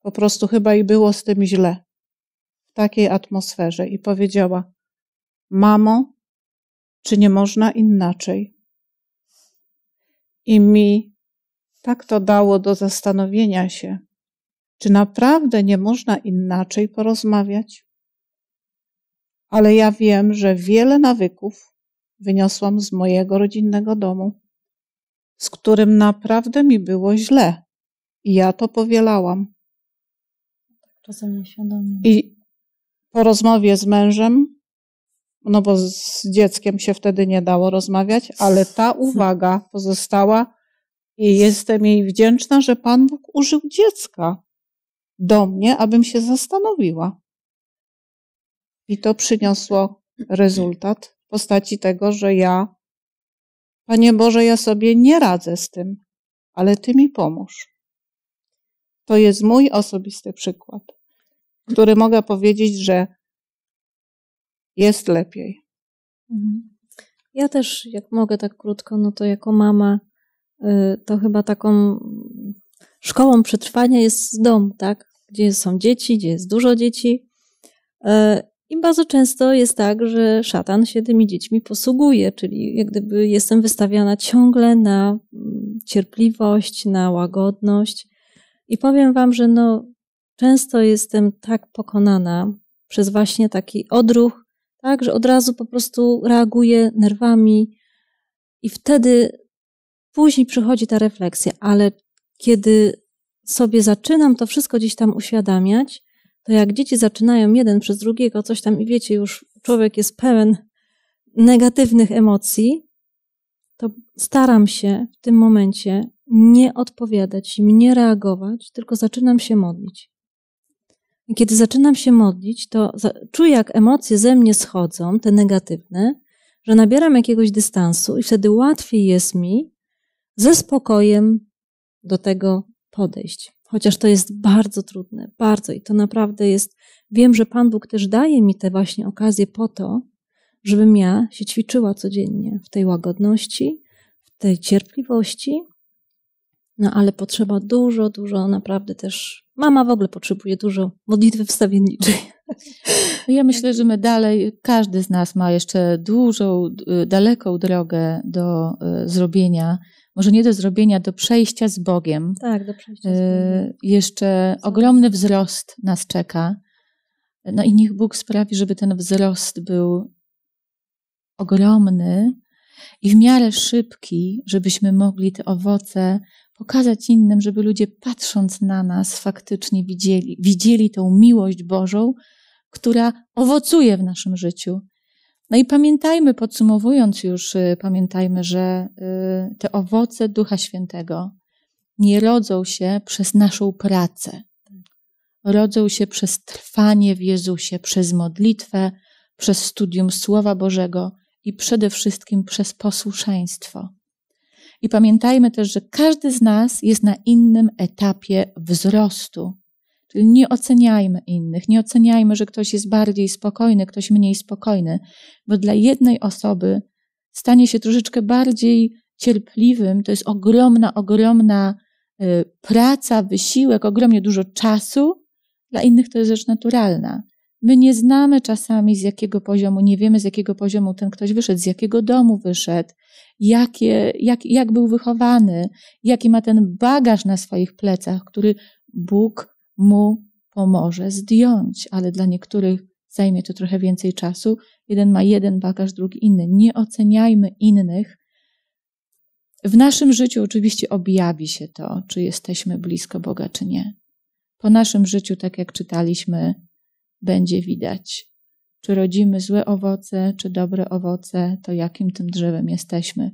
[SPEAKER 3] po prostu chyba i było z tym źle w takiej atmosferze i powiedziała: Mamo, czy nie można inaczej? I mi tak to dało do zastanowienia się, czy naprawdę nie można inaczej porozmawiać? Ale ja wiem, że wiele nawyków wyniosłam z mojego rodzinnego domu, z którym naprawdę mi było źle. I ja to powielałam. Tak I po rozmowie z mężem no bo z dzieckiem się wtedy nie dało rozmawiać, ale ta <laughs> uwaga pozostała i jestem jej wdzięczna, że Pan Bóg użył dziecka do mnie, abym się zastanowiła. I to przyniosło rezultat w postaci tego, że ja, Panie Boże, ja sobie nie radzę z tym, ale Ty mi pomóż. To jest mój osobisty przykład, który mogę powiedzieć, że jest lepiej.
[SPEAKER 4] Mhm. Ja też, jak mogę tak krótko, no to jako mama, y, to chyba taką szkołą przetrwania jest dom, tak? Gdzie są dzieci, gdzie jest dużo dzieci. Y, I bardzo często jest tak, że szatan się tymi dziećmi posługuje, czyli jak gdyby jestem wystawiana ciągle na mm, cierpliwość, na łagodność. I powiem Wam, że no, często jestem tak pokonana przez właśnie taki odruch tak, że od razu po prostu reaguje nerwami i wtedy później przychodzi ta refleksja, ale kiedy sobie zaczynam to wszystko gdzieś tam uświadamiać, to jak dzieci zaczynają jeden przez drugiego coś tam i wiecie, już człowiek jest pełen negatywnych emocji, to staram się w tym momencie nie odpowiadać im, nie reagować, tylko zaczynam się modlić kiedy zaczynam się modlić, to czuję, jak emocje ze mnie schodzą, te negatywne, że nabieram jakiegoś dystansu i wtedy łatwiej jest mi ze spokojem do tego podejść. Chociaż to jest bardzo trudne, bardzo i to naprawdę jest. Wiem, że Pan Bóg też daje mi te właśnie okazje po to, żebym ja się ćwiczyła codziennie w tej łagodności, w tej cierpliwości, no ale potrzeba dużo, dużo naprawdę też. Mama w ogóle potrzebuje dużo modlitwy wstawienniczej. <laughs> Ja myślę, że my
[SPEAKER 2] dalej, każdy z nas ma jeszcze dużą, daleką drogę do e, zrobienia. Może nie do zrobienia, do przejścia z Bogiem. Tak, do przejścia z e, Bogiem. Jeszcze ogromny wzrost nas czeka. No i niech Bóg sprawi, żeby ten wzrost był ogromny i w miarę szybki, żebyśmy mogli te owoce pokazać innym, żeby ludzie patrząc na nas faktycznie widzieli, widzieli tą miłość Bożą, która owocuje w naszym życiu. No i pamiętajmy, podsumowując już, y, pamiętajmy, że y, te owoce Ducha Świętego nie rodzą się przez naszą pracę. Rodzą się przez trwanie w Jezusie, przez modlitwę, przez studium Słowa Bożego i przede wszystkim przez posłuszeństwo. I pamiętajmy też, że każdy z nas jest na innym etapie wzrostu. Czyli nie oceniajmy innych, nie oceniajmy, że ktoś jest bardziej spokojny, ktoś mniej spokojny, bo dla jednej osoby stanie się troszeczkę bardziej cierpliwym, to jest ogromna, ogromna y, praca, wysiłek, ogromnie dużo czasu, dla innych to jest rzecz naturalna. My nie znamy czasami z jakiego poziomu, nie wiemy z jakiego poziomu ten ktoś wyszedł, z jakiego domu wyszedł, jakie, jak, jak był wychowany, jaki ma ten bagaż na swoich plecach, który Bóg mu pomoże zdjąć, ale dla niektórych zajmie to trochę więcej czasu. Jeden ma jeden bagaż, drugi inny. Nie oceniajmy innych. W naszym życiu oczywiście objawi się to, czy jesteśmy blisko Boga, czy nie. Po naszym życiu, tak jak czytaliśmy, będzie widać. Czy rodzimy złe owoce, czy dobre owoce, to jakim tym drzewem jesteśmy.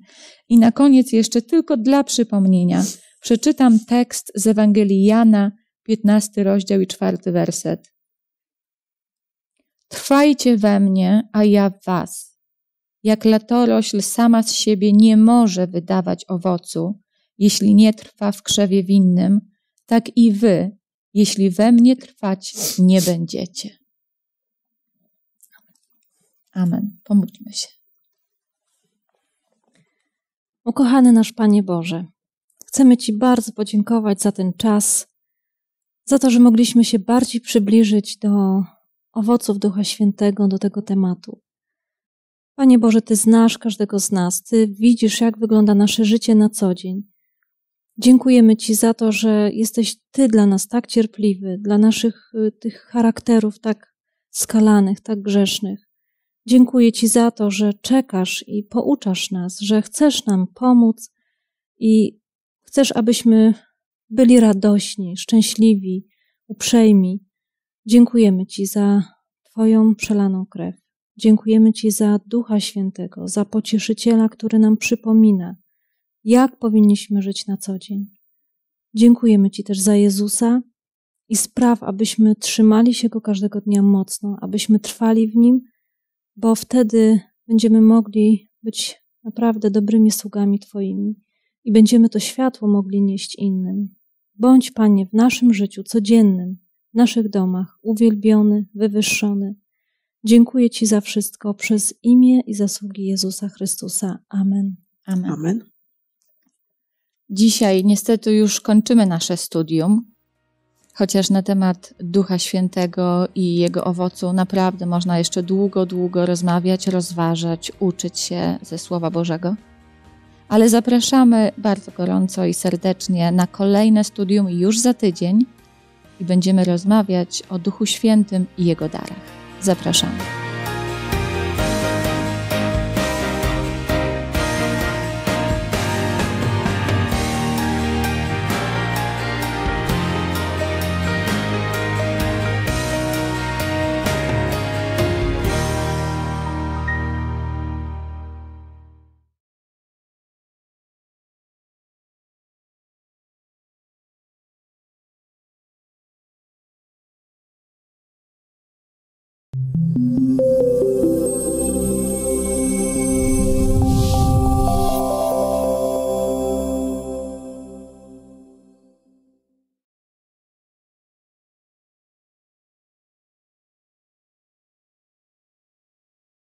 [SPEAKER 2] I na koniec jeszcze tylko dla przypomnienia przeczytam tekst z Ewangelii Jana, 15 rozdział i 4 werset. Trwajcie we mnie, a ja w was. Jak latorośl sama z siebie nie może wydawać owocu, jeśli nie trwa w krzewie winnym, tak i wy, jeśli we mnie trwać nie będziecie.
[SPEAKER 4] Amen. Pomódlmy się. Ukochany nasz Panie Boże, chcemy Ci bardzo podziękować za ten czas, za to, że mogliśmy się bardziej przybliżyć do owoców Ducha Świętego, do tego tematu. Panie Boże, Ty znasz każdego z nas, Ty widzisz, jak wygląda nasze życie na co dzień. Dziękujemy Ci za to, że jesteś Ty dla nas tak cierpliwy, dla naszych y, tych charakterów tak skalanych, tak grzesznych. Dziękuję Ci za to, że czekasz i pouczasz nas, że chcesz nam pomóc i chcesz, abyśmy byli radośni, szczęśliwi, uprzejmi. Dziękujemy Ci za Twoją przelaną krew. Dziękujemy Ci za Ducha Świętego, za pocieszyciela, który nam przypomina, jak powinniśmy żyć na co dzień. Dziękujemy Ci też za Jezusa i spraw, abyśmy trzymali się Go każdego dnia mocno, abyśmy trwali w Nim, bo wtedy będziemy mogli być naprawdę dobrymi sługami Twoimi i będziemy to światło mogli nieść innym. Bądź, Panie, w naszym życiu codziennym, w naszych domach, uwielbiony, wywyższony. Dziękuję Ci za wszystko przez imię i zasługi Jezusa Chrystusa. Amen. Amen. Amen.
[SPEAKER 2] Dzisiaj niestety już kończymy nasze studium, chociaż na temat Ducha Świętego i jego owocu naprawdę można jeszcze długo, długo rozmawiać, rozważać, uczyć się ze Słowa Bożego. Ale zapraszamy bardzo gorąco i serdecznie na kolejne studium już za tydzień i będziemy rozmawiać o Duchu Świętym i jego darach. Zapraszamy.